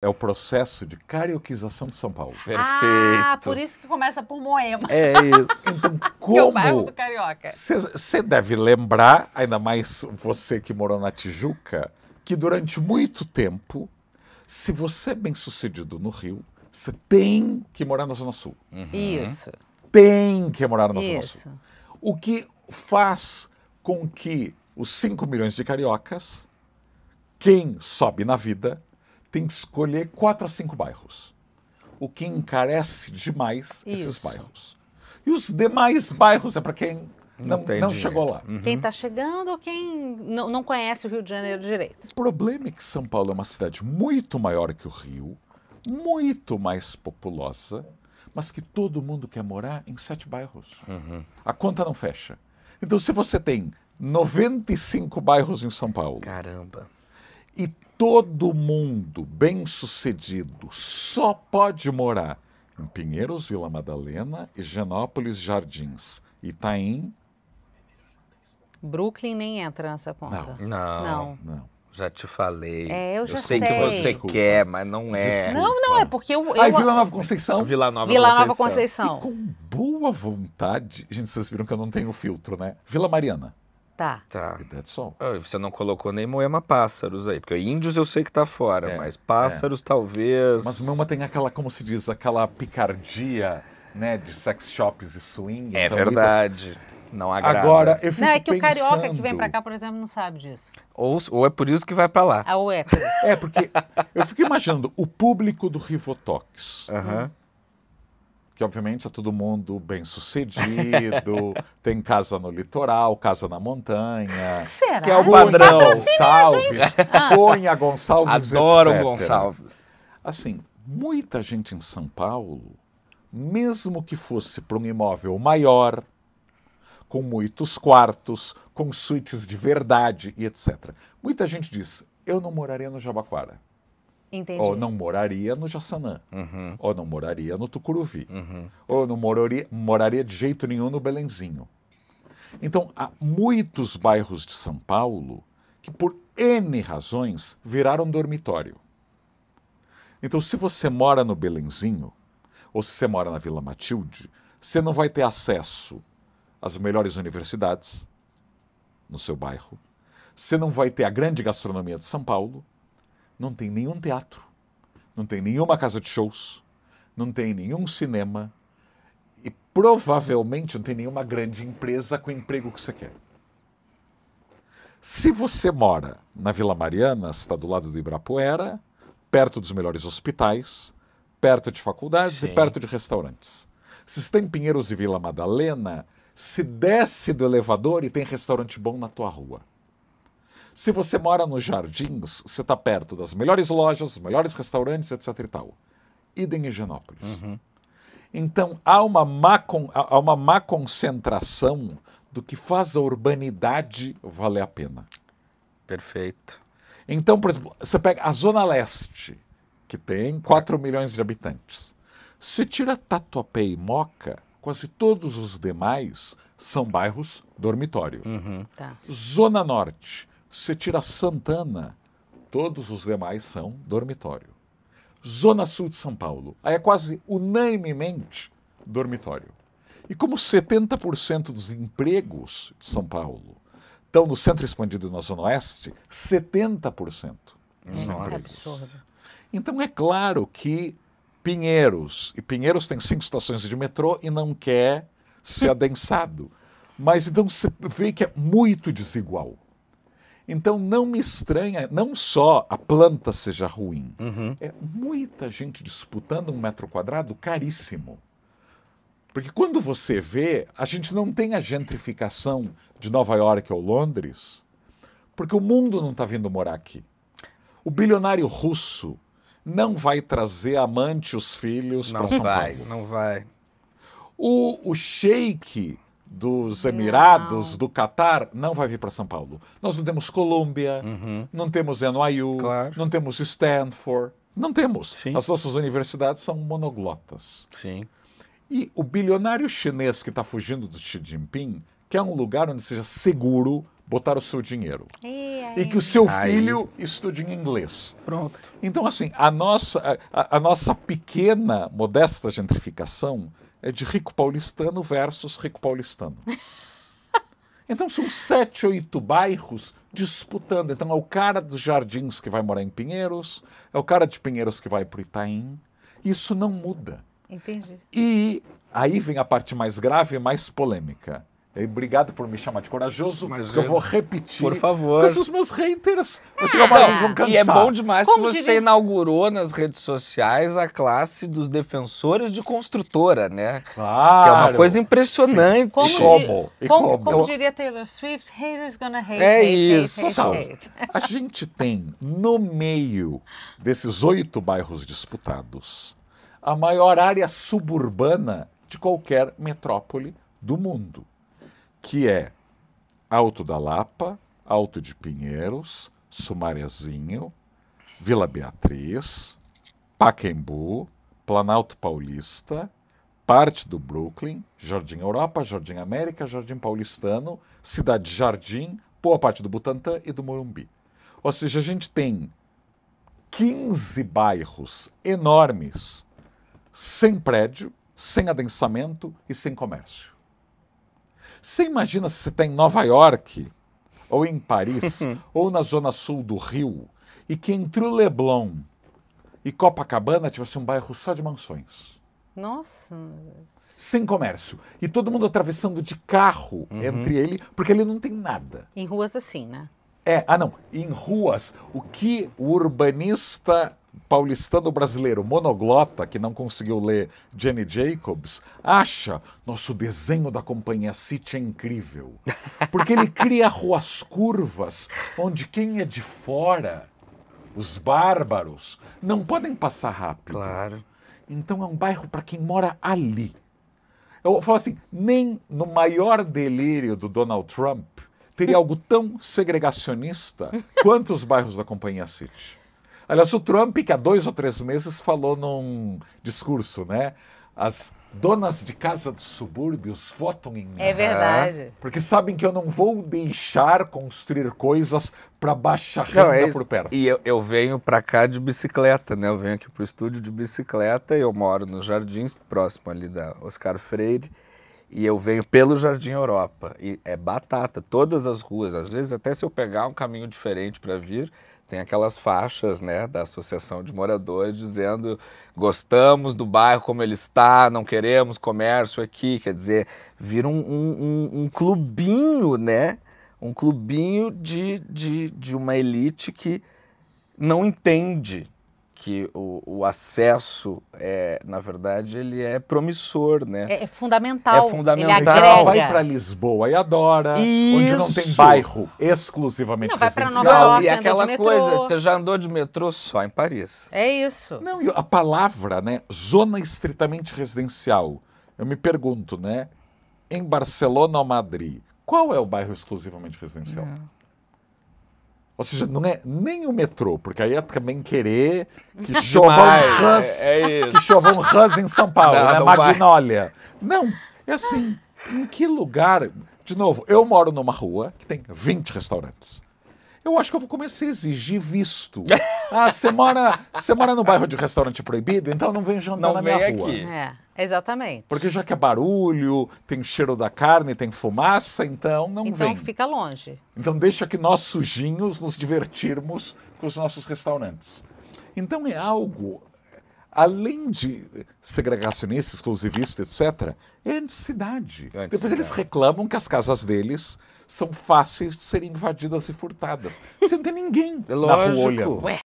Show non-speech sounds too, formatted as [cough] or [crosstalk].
É o processo de carioquização de São Paulo. Perfeito. Ah, por isso que começa por Moema. É isso. [laughs] Então, como... Que é o bairro do Carioca. Você deve lembrar, ainda mais você que morou na Tijuca, que durante muito tempo, se você é bem sucedido no Rio, você tem que morar na Zona Sul. Uhum. Isso. Tem que morar na Zona isso. Sul. O que faz com que os 5 milhões de cariocas, quem sobe na vida, tem que escolher quatro a cinco bairros, o que hum. encarece demais Isso. esses bairros. E os demais bairros é para quem não, não, não chegou lá. Uhum. Quem está chegando ou quem não, não conhece o Rio de Janeiro direito. O problema é que São Paulo é uma cidade muito maior que o Rio, muito mais populosa, mas que todo mundo quer morar em sete bairros. Uhum. A conta não fecha. Então, se você tem 95 bairros em São Paulo. Caramba. E todo mundo bem-sucedido só pode morar em Pinheiros, Vila Madalena, Higienópolis, Jardins. Itaim. Tá Brooklyn nem entra nessa ponta. Não. Não. não. não. Já te falei. É, eu já eu sei. sei. que você Desculpa. quer, mas não é. Não, não, é porque eu. Ah, eu... Aí, Vila Nova Conceição? Vila Nova Vila Conceição. Conceição. E com boa vontade. Gente, vocês viram que eu não tenho filtro, né? Vila Mariana. Tá. Tá. Teto é som. Ah, você não colocou nem Moema Pássaros aí, porque índios eu sei que tá fora, é, mas pássaros é. talvez. Mas Moema tem aquela, como se diz, aquela picardia, né, de sex shops e swing. É então, verdade. Eles... Não agrada. Agora, eu fico Não, é que pensando... o carioca que vem pra cá, por exemplo, não sabe disso. Ou, ou é por isso que vai pra lá. Ah, ou é. é, porque eu fico imaginando o público do Rivotox. Aham. Uh -huh que obviamente é todo mundo bem sucedido, [laughs] tem casa no litoral, casa na montanha. Será? Que é o padrão. Gonçalves, ah. Cunha, Gonçalves, adoro etc. Gonçalves. Assim, muita gente em São Paulo, mesmo que fosse para um imóvel maior, com muitos quartos, com suítes de verdade e etc. Muita gente diz, eu não moraria no Jabaquara. Entendi. Ou não moraria no Jaçanã, uhum. ou não moraria no Tucuruvi, uhum. ou não moraria, moraria de jeito nenhum no Belenzinho. Então, há muitos bairros de São Paulo que, por N razões, viraram dormitório. Então, se você mora no Belenzinho, ou se você mora na Vila Matilde, você não vai ter acesso às melhores universidades no seu bairro, você não vai ter a grande gastronomia de São Paulo, não tem nenhum teatro, não tem nenhuma casa de shows, não tem nenhum cinema e provavelmente não tem nenhuma grande empresa com o emprego que você quer. Se você mora na Vila Mariana, está do lado do Ibirapuera, perto dos melhores hospitais, perto de faculdades Sim. e perto de restaurantes. Se está em Pinheiros e Vila Madalena, se desce do elevador e tem restaurante bom na tua rua. Se você mora nos Jardins, você está perto das melhores lojas, melhores restaurantes, etc e tal. Idem em Genópolis. Uhum. Então, há uma, má con... há uma má concentração do que faz a urbanidade valer a pena. Perfeito. Então, por exemplo, você pega a Zona Leste, que tem 4 milhões de habitantes. Se tira Tatuapé e Moca, quase todos os demais são bairros dormitório. Uhum. Tá. Zona Norte, você tira Santana, todos os demais são dormitório. Zona Sul de São Paulo, aí é quase unanimemente dormitório. E como 70% dos empregos de São Paulo estão no centro expandido e na Zona Oeste, 70%. Nossa. É empregos. Então é claro que Pinheiros, e Pinheiros tem cinco estações de metrô e não quer ser [laughs] adensado. Mas então você vê que é muito desigual. Então não me estranha, não só a planta seja ruim, uhum. é muita gente disputando um metro quadrado caríssimo. Porque quando você vê, a gente não tem a gentrificação de Nova York ou Londres, porque o mundo não está vindo morar aqui. O bilionário russo não vai trazer amante os filhos para São vai, Paulo. Não vai, não vai. O, o sheik dos Emirados, não. do Catar, não vai vir para São Paulo. Nós não temos Colômbia, uhum. não temos NYU, claro. não temos Stanford, não temos. Sim. As nossas universidades são monoglotas. Sim. E o bilionário chinês que está fugindo do Xi Jinping quer é um lugar onde seja seguro botar o seu dinheiro. E, e que o seu aí. filho estude em inglês. Pronto. Então, assim, a nossa, a, a nossa pequena, modesta gentrificação é de rico paulistano versus rico paulistano. [laughs] Então são sete, oito bairros disputando. Então é o cara dos Jardins que vai morar em Pinheiros, é o cara de Pinheiros que vai para o Itaim. Isso não muda. Entendi. E aí vem a parte mais grave e mais polêmica. Eh, obrigado por me chamar de corajoso, Mas eu, é, vou repetir. Por favor. esses os meus haters, é, você é, uma vão E é bom demais Como que você diria? inaugurou nas redes sociais a classe dos defensores de construtora, né? Claro. Que é uma coisa impressionante. Como, como? como, como? como diria Taylor Swift, haters gonna hate, é hate, isso. Hate, hate, hate. [laughs] A gente tem, no meio desses oito bairros disputados, a maior área suburbana de qualquer metrópole do mundo que é Alto da Lapa, Alto de Pinheiros, Sumarezinho, Vila Beatriz, Paquembu, Planalto Paulista, parte do Brooklyn, Jardim Europa, Jardim América, Jardim Paulistano, Cidade Jardim, boa parte do Butantã e do Morumbi. Ou seja, a gente tem 15 bairros enormes, sem prédio, sem adensamento e sem comércio. Você imagina se você está em Nova York, ou em Paris, [laughs] ou na zona sul do Rio, e que entre o Leblon e Copacabana tivesse um bairro só de mansões. Nossa! Sem comércio. E todo mundo atravessando de carro uhum. entre ele, porque ele não tem nada. Em ruas assim, né? É, ah não, em ruas, o que o urbanista paulistano brasileiro monoglota que não conseguiu ler Jenny Jacobs acha nosso desenho da companhia City é incrível. Porque ele cria ruas curvas onde quem é de fora, os bárbaros, não podem passar rápido. Claro. Então é um bairro para quem mora ali. Eu falo assim, nem no maior delírio do Donald Trump teria algo tão segregacionista [laughs] quanto os bairros da Companhia City. Aliás, o Trump, que há dois ou três meses falou num discurso, né? As donas de casa dos subúrbios votam em mim. É verdade. Porque sabem que eu não vou deixar construir coisas para baixa renda não, é por perto. E eu, eu venho para cá de bicicleta, né? Eu venho aqui para o estúdio de bicicleta e eu moro nos jardins, próximo ali da Oscar Freire. E eu venho pelo Jardim Europa. E é batata, todas as ruas. Às vezes, até se eu pegar um caminho diferente para vir, tem aquelas faixas né, da Associação de Moradores dizendo gostamos do bairro como ele está, não queremos comércio aqui. Quer dizer, vira um, um, um, um clubinho, né? Um clubinho de, de, de uma elite que não entende que o, o acesso é na verdade ele é promissor né é, é fundamental é fundamental vai para Lisboa e adora Isso. onde não tem bairro exclusivamente não, residencial vai Nova York, e né, aquela coisa você já andou de metrô só em Paris é isso não a palavra né zona estritamente residencial eu me pergunto né em Barcelona ou Madrid qual é o bairro exclusivamente residencial não. É. Ou seja, não é nem o metrô, porque aí é também querer que [laughs] chova um Hans, é, é que chova um Hans em São Paulo, não, né? Não Magnólia. Não, é assim, em que lugar... De novo, eu moro numa rua que tem 20 restaurantes. Eu acho que eu vou começar a exigir visto. [laughs] Ah, você mora, você mora no bairro de restaurante proibido, então não vem jantar não na minha aqui. rua. É. Exatamente. Porque já que é barulho, tem cheiro da carne, tem fumaça, então não então, vem. Então fica longe. Então deixa que nós sujinhos nos divertirmos com os nossos restaurantes. Então é algo, além de segregacionista, exclusivista, etc., é anticidade. É Depois eles reclamam que as casas deles são fáceis de serem invadidas e furtadas. Você não tem ninguém é na rua olhando. Ué,